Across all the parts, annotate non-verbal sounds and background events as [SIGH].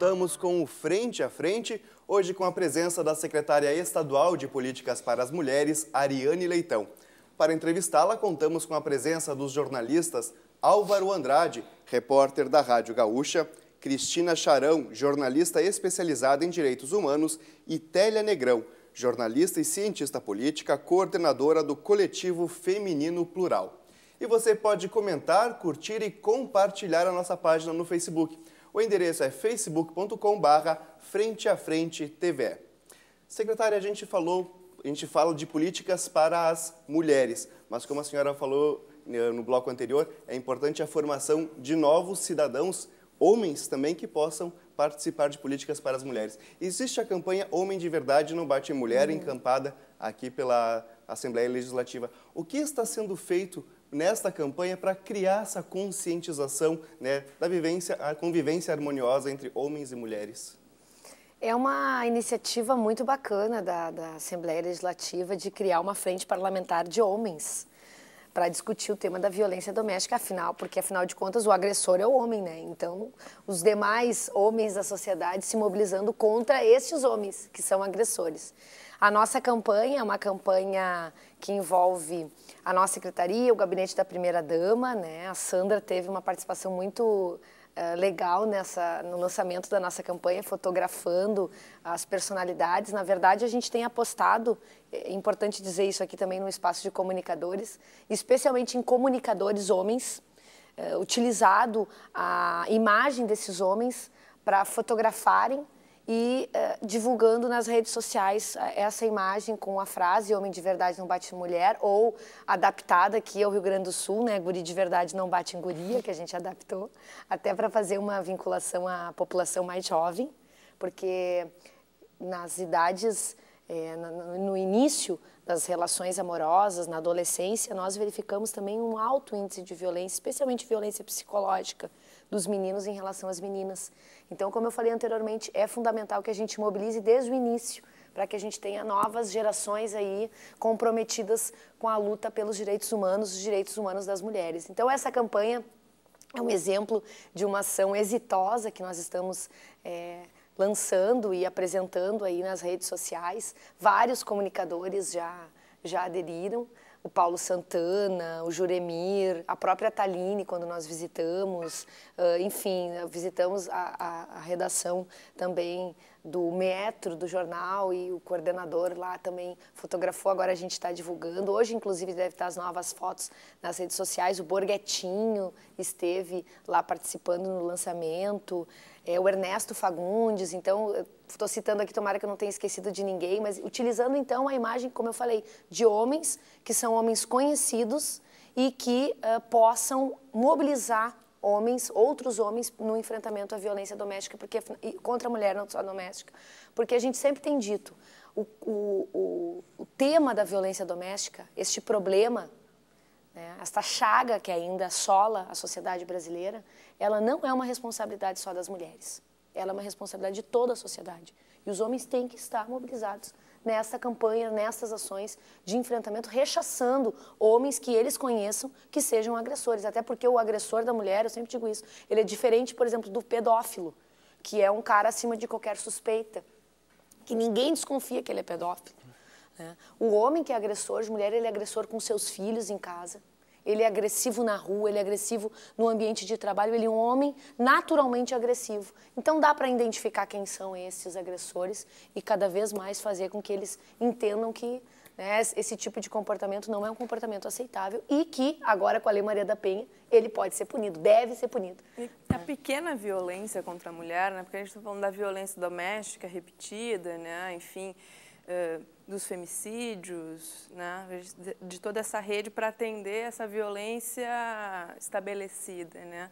voltamos com o Frente a Frente, hoje com a presença da secretária estadual de Políticas para as Mulheres, Ariane Leitão. Para entrevistá-la, contamos com a presença dos jornalistas Álvaro Andrade, repórter da Rádio Gaúcha, Cristina Charão, jornalista especializada em direitos humanos, e Télia Negrão, jornalista e cientista política, coordenadora do coletivo Feminino Plural. E você pode comentar, curtir e compartilhar a nossa página no Facebook. O endereço é facebook.com.br frente a frente TV. Secretária, a gente falou, a gente fala de políticas para as mulheres, mas como a senhora falou eh, no bloco anterior, é importante a formação de novos cidadãos, homens também, que possam participar de políticas para as mulheres. Existe a campanha Homem de Verdade não bate em mulher, uhum. encampada aqui pela Assembleia Legislativa. O que está sendo feito nesta campanha para criar essa conscientização né, da vivência, a convivência harmoniosa entre homens e mulheres? É uma iniciativa muito bacana da, da Assembleia Legislativa de criar uma frente parlamentar de homens para discutir o tema da violência doméstica, afinal, porque afinal de contas o agressor é o homem, né? Então, os demais homens da sociedade se mobilizando contra estes homens que são agressores. A nossa campanha é uma campanha que envolve a nossa secretaria, o gabinete da primeira-dama, né? A Sandra teve uma participação muito eh, legal nessa, no lançamento da nossa campanha, fotografando as personalidades. Na verdade, a gente tem apostado, é, é importante dizer isso aqui também no espaço de comunicadores, especialmente em comunicadores homens, uh, utilizado a imagem desses homens para fotografarem e uh, divulgando nas redes sociais eh, essa imagem com a frase homem de verdade não bate em mulher ou adaptada aqui ao é Rio Grande do Sul, né, guri de verdade não bate em guria, que a gente adaptou, até para fazer uma vinculação à população mais jovem, porque nas idades é, no início das relações amorosas, na adolescência, nós verificamos também um alto índice de violência, especialmente violência psicológica dos meninos em relação às meninas. Então, como eu falei anteriormente, é fundamental que a gente mobilize desde o início para que a gente tenha novas gerações aí comprometidas com a luta pelos direitos humanos, os direitos humanos das mulheres. Então, essa campanha é um exemplo de uma ação exitosa que nós estamos é, lançando e apresentando aí nas redes sociais. Vários comunicadores já, já aderiram. O Paulo Santana, o Juremir, a própria Taline, quando nós visitamos, uh, enfim, visitamos a, a, a redação também do metro do jornal e o coordenador lá também fotografou. Agora a gente está divulgando. Hoje, inclusive, deve estar as novas fotos nas redes sociais. O Borguetinho esteve lá participando no lançamento é, o Ernesto Fagundes, então estou citando aqui, tomara que eu não tenha esquecido de ninguém, mas utilizando então a imagem, como eu falei, de homens que são homens conhecidos e que uh, possam mobilizar homens, outros homens, no enfrentamento à violência doméstica, porque contra a mulher, não só doméstica, porque a gente sempre tem dito o, o, o, o tema da violência doméstica, este problema, né, esta chaga que ainda assola a sociedade brasileira, ela não é uma responsabilidade só das mulheres. Ela é uma responsabilidade de toda a sociedade. E os homens têm que estar mobilizados nessa campanha, nessas ações de enfrentamento, rechaçando homens que eles conheçam que sejam agressores. Até porque o agressor da mulher, eu sempre digo isso, ele é diferente, por exemplo, do pedófilo, que é um cara acima de qualquer suspeita, que ninguém desconfia que ele é pedófilo. Né? O homem que é agressor de mulher, ele é agressor com seus filhos em casa ele é agressivo na rua, ele é agressivo no ambiente de trabalho, ele é um homem naturalmente agressivo. Então dá para identificar quem são esses agressores e cada vez mais fazer com que eles entendam que né, esse tipo de comportamento não é um comportamento aceitável e que agora com a Lei Maria da Penha ele pode ser punido, deve ser punido. E a pequena violência contra a mulher, né, porque a gente está falando da violência doméstica repetida, né, enfim, eh, dos femicídios, né, de, toda essa rede para atender essa violência estabelecida. Né.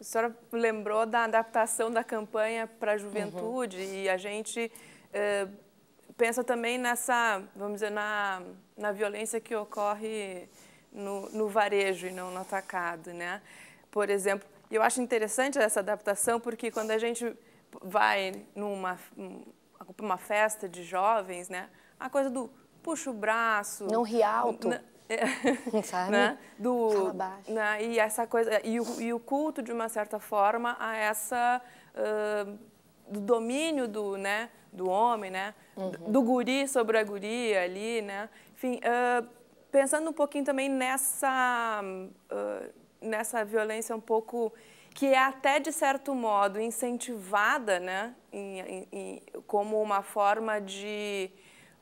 A senhora lembrou da adaptação da campanha para a juventude uhum. e a gente eh, pensa também nessa, vamos dizer, na, na violência que ocorre no, no varejo e não no atacado, né? Por exemplo, eu acho interessante essa adaptação porque quando a gente vai numa para uma festa de jovens, né? A coisa do puxa o braço. Não ri alto. Na, né? é. [LAUGHS] Sabe? Né? Do, Fala baixo. Né? E essa coisa e o, e o, culto de uma certa forma a essa uh, do domínio do, né, do homem, né? Uhum. Do, do guri sobre a guria ali, né? Enfim, uh, pensando um pouquinho também nessa uh, nessa violência um pouco que é até de certo modo incentivada, né, em, em, como uma forma de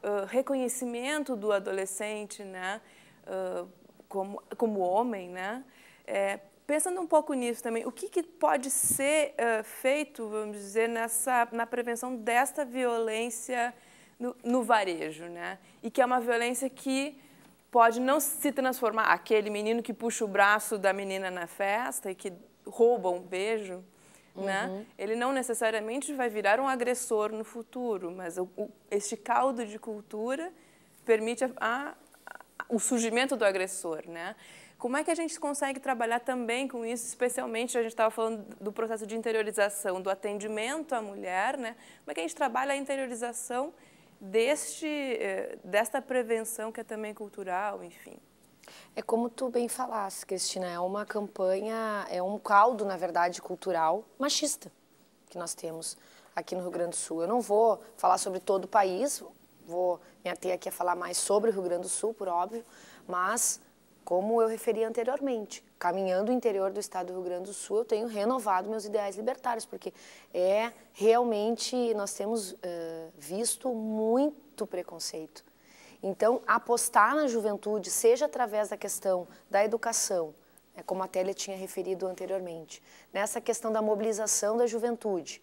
uh, reconhecimento do adolescente, né, uh, como, como homem, né, é, pensando um pouco nisso também, o que, que pode ser uh, feito, vamos dizer, nessa, na prevenção desta violência no, no varejo, né, e que é uma violência que pode não se transformar aquele menino que puxa o braço da menina na festa e que roubam um beijo, né? uhum. né? Ele não necessariamente vai virar um agressor no futuro, mas o, o, este caldo de cultura permite a, a, a, o surgimento do agressor, né? Como é que a gente consegue trabalhar também com isso, especialmente a gente estava falando do processo de interiorização, do atendimento à mulher, né? Como é que a gente trabalha a interiorização deste, eh, desta prevenção que é também cultural, enfim? É como tu bem falaste, Cristina, né? é uma campanha, é um caldo, na verdade, cultural machista que nós temos aqui no Rio Grande do Sul. Eu não vou falar sobre todo o país, vou me ater aqui a falar mais sobre o Rio Grande do Sul, por óbvio, mas como eu referi anteriormente, caminhando o interior do estado do Rio Grande do Sul, eu tenho renovado meus ideais libertários, porque é realmente, nós temos uh, visto muito preconceito então, apostar na juventude, seja através da questão da educação, é como a Télia tinha referido anteriormente, nessa questão da mobilização da juventude,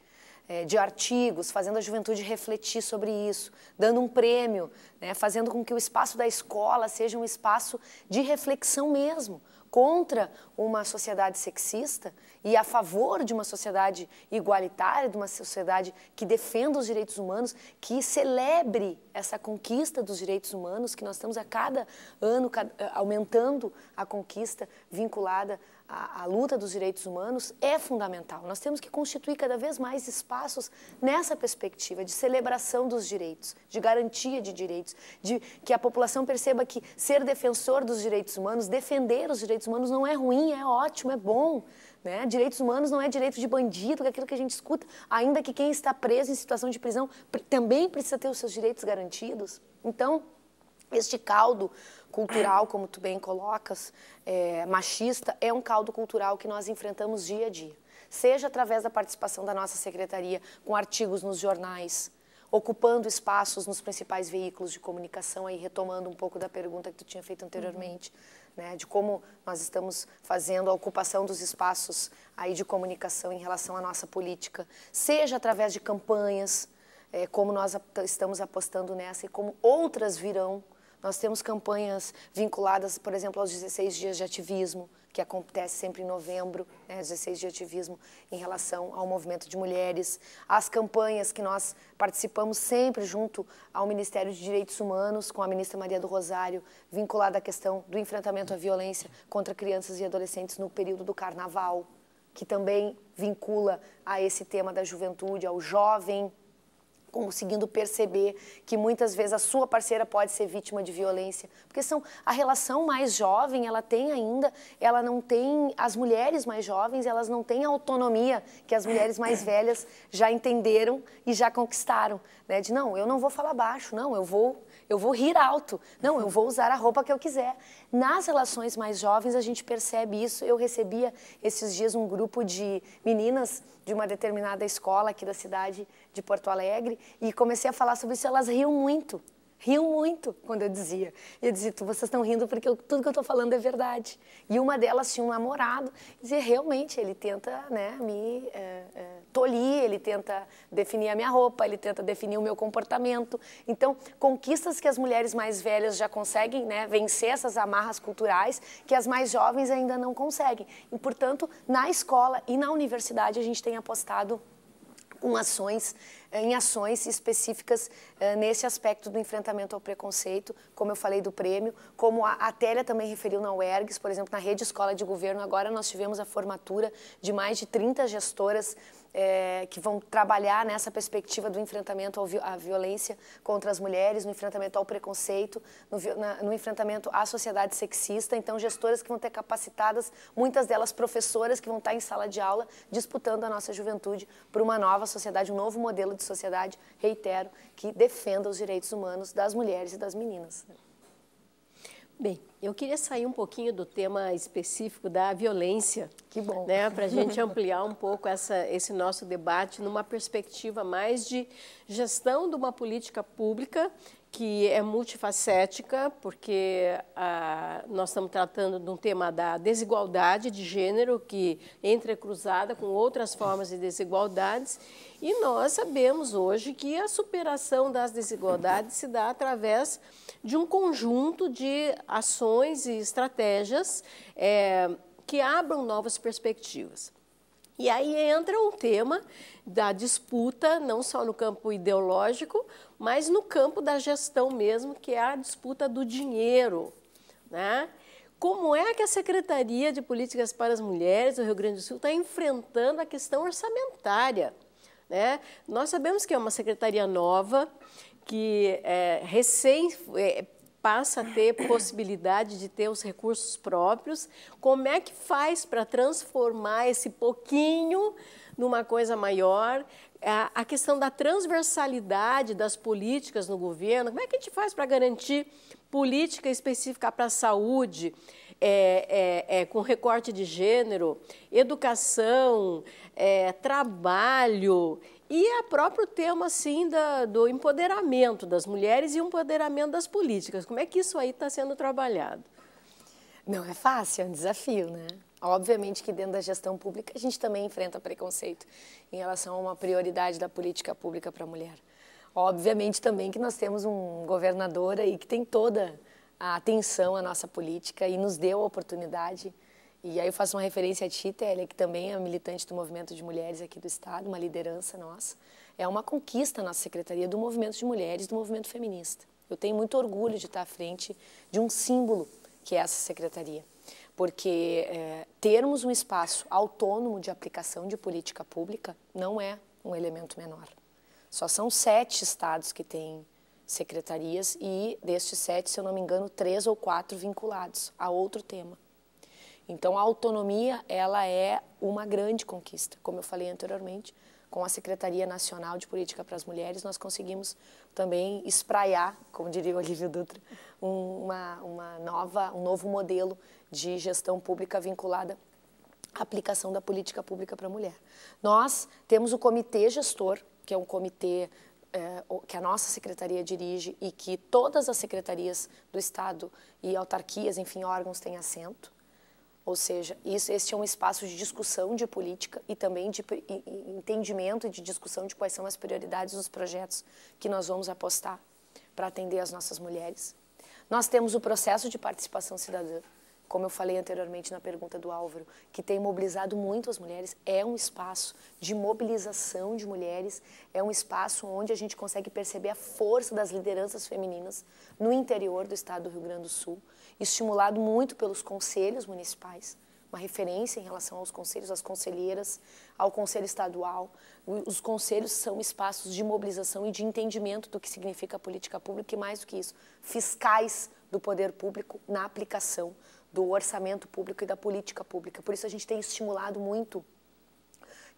é, de artigos, fazendo a juventude refletir sobre isso, dando um prêmio, né, fazendo com que o espaço da escola seja um espaço de reflexão mesmo, contra uma sociedade sexista e a favor de uma sociedade igualitária, de uma sociedade que defenda os direitos humanos, que celebre essa conquista dos direitos humanos, que nós estamos a cada ano aumentando a conquista vinculada a, a, luta dos direitos humanos é fundamental. Nós temos que constituir cada vez mais espaços nessa perspectiva de celebração dos direitos, de garantia de direitos, de que a população perceba que ser defensor dos direitos humanos, defender os direitos humanos não é ruim, é ótimo, é bom. Né? Direitos humanos não é direito de bandido, é aquilo que a gente escuta, ainda que quem está preso em situação de prisão também precisa ter os seus direitos garantidos. Então, este caldo cultural, como tu bem colocas, é, machista, é um caldo cultural que nós enfrentamos dia a dia. Seja através da participação da nossa secretaria, com artigos nos jornais, ocupando espaços nos principais veículos de comunicação, aí retomando um pouco da pergunta que tu tinha feito anteriormente, uhum. né, de como nós estamos fazendo a ocupação dos espaços aí de comunicação em relação à nossa política, seja através de campanhas, é, como nós estamos apostando nessa e como outras virão nós temos campanhas vinculadas, por exemplo, aos 16 dias de ativismo, que acontece sempre em novembro, né, 16 de ativismo em relação ao movimento de mulheres, as campanhas que nós participamos sempre junto ao Ministério de Direitos Humanos, com a ministra Maria do Rosário, vinculada à questão do enfrentamento à violência contra crianças e adolescentes no período do carnaval, que também vincula a esse tema da juventude, ao jovem conseguindo perceber que muitas vezes a sua parceira pode ser vítima de violência, porque são a relação mais jovem, ela tem ainda, ela não tem as mulheres mais jovens, elas não têm a autonomia que as mulheres mais [COUGHS] velhas já entenderam e já conquistaram, né? De não, eu não vou falar baixo, não, eu vou eu vou rir alto, não, eu vou usar a roupa que eu quiser. Nas relações mais jovens, a gente percebe isso. Eu recebia esses dias um grupo de meninas de uma determinada escola aqui da cidade de Porto Alegre, e comecei a falar sobre isso, elas riam muito. Riam muito quando eu dizia. E eu dizia, vocês estão rindo porque eu, tudo que eu estou falando é verdade. E uma delas tinha um namorado, e dizia, realmente, ele tenta né, me é, é, tolir, ele tenta definir a minha roupa, ele tenta definir o meu comportamento. Então, conquistas que as mulheres mais velhas já conseguem, né, vencer essas amarras culturais que as mais jovens ainda não conseguem. E, portanto, na escola e na universidade a gente tem apostado com ações, eh, em ações específicas eh, nesse aspecto do enfrentamento ao preconceito, como eu falei do prêmio, como a, a Télia também referiu na UERGS, por exemplo, na Rede Escola de Governo, agora nós tivemos a formatura de mais de 30 gestoras é, que vão trabalhar nessa perspectiva do enfrentamento à violência contra as mulheres, no enfrentamento ao preconceito, no, na, no, enfrentamento à sociedade sexista. Então, gestoras que vão ter capacitadas, muitas delas professoras que vão estar em sala de aula disputando a nossa juventude por uma nova sociedade, um novo modelo de sociedade, reitero, que defenda os direitos humanos das mulheres e das meninas. Bem, eu queria sair um pouquinho do tema específico da violência. Que bom. Né, Para a gente ampliar um pouco essa, esse nosso debate numa perspectiva mais de gestão de uma política pública que é multifacética, porque ah, nós estamos tratando de um tema da desigualdade de gênero, que entra cruzada com outras formas de desigualdades, e nós sabemos hoje que a superação das desigualdades se dá através de um conjunto de ações e estratégias é, que abram novas perspectivas. E aí entra um tema da disputa, não só no campo ideológico, mas no campo da gestão mesmo, que é a disputa do dinheiro. Né? Como é que a Secretaria de Políticas para as Mulheres do Rio Grande do Sul está enfrentando a questão orçamentária? Né? Nós sabemos que é uma secretaria nova, que é, recém é, passa a ter possibilidade de ter os recursos próprios. Como é que faz para transformar esse pouquinho numa coisa maior. A questão da transversalidade das políticas no governo, como é que a gente faz para garantir política específica para a saúde, é, é, é, com recorte de gênero, educação, é, trabalho e a próprio tema assim da, do empoderamento das mulheres e o empoderamento das políticas. Como é que isso aí está sendo trabalhado? Não é fácil, é um desafio, né? Obviamente que dentro da gestão pública a gente também enfrenta preconceito em relação a uma prioridade da política pública para a mulher. Obviamente também que nós temos um governador aí que tem toda a atenção à nossa política e nos deu a oportunidade. E aí eu faço uma referência a ti, Télia, que também é militante do movimento de mulheres aqui do Estado, uma liderança nossa. É uma conquista na nossa Secretaria do Movimento de Mulheres, do movimento feminista. Eu tenho muito orgulho de estar à frente de um símbolo que é essa secretaria porque é, termos um espaço autônomo de aplicação de política pública não é um elemento menor. Só são sete estados que têm secretarias e destes sete, se eu não me engano, três ou quatro vinculados a outro tema. Então, a autonomia ela é uma grande conquista, como eu falei anteriormente, com a Secretaria Nacional de Política para as Mulheres, nós conseguimos também espraiar, como diria o Olívio Dutra, uma, uma nova, um novo modelo de gestão pública vinculada à aplicação da política pública para a mulher. Nós temos o comitê gestor, que é um comitê eh, que a nossa secretaria dirige e que todas as secretarias do Estado e autarquias, enfim, órgãos têm assento. Ou seja, isso, esse é um espaço de discussão de política e também de entendimento e de discussão de quais são as prioridades dos projetos que nós vamos apostar para atender as nossas mulheres. Nós temos o processo de participação cidadã, como eu falei anteriormente na pergunta do Álvaro, que tem mobilizado muito as mulheres, é um espaço de mobilização de mulheres, é um espaço onde a gente consegue perceber a força das lideranças femininas no interior do estado do Rio Grande do Sul, estimulado muito pelos conselhos municipais uma referência em relação aos conselhos, às conselheiras, ao conselho estadual. Os conselhos são espaços de mobilização e de entendimento do que significa a política pública e, mais do que isso, fiscais do poder público na aplicação do orçamento público e da política pública. Por isso a gente tem estimulado muito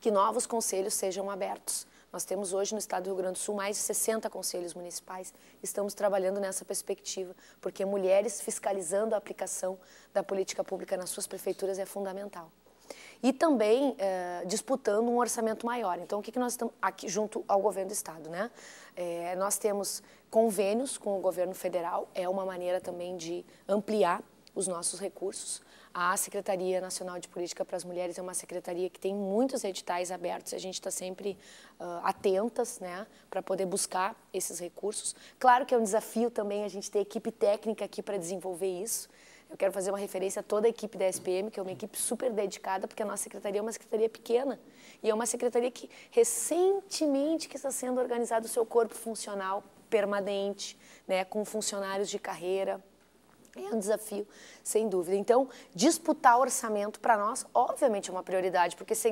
que novos conselhos sejam abertos. Nós temos hoje no estado do Rio Grande do Sul mais de 60 conselhos municipais. Estamos trabalhando nessa perspectiva, porque mulheres fiscalizando a aplicação da política pública nas suas prefeituras é fundamental. E também eh, disputando um orçamento maior. Então, o que, que nós estamos aqui junto ao governo do estado, né? Eh, nós temos convênios com o governo federal, é uma maneira também de ampliar os nossos recursos. A Secretaria Nacional de Política para as Mulheres é uma secretaria que tem muitos editais abertos, a gente está sempre uh, atentas né, para poder buscar esses recursos. Claro que é um desafio também a gente ter equipe técnica aqui para desenvolver isso. Eu quero fazer uma referência a toda a equipe da SPM, que é uma equipe super dedicada, porque a nossa secretaria é uma secretaria pequena. E é uma secretaria que recentemente que está sendo organizado o seu corpo funcional permanente, né, com funcionários de carreira, é um desafio, sem dúvida. Então, disputar orçamento para nós, obviamente, é uma prioridade, porque sem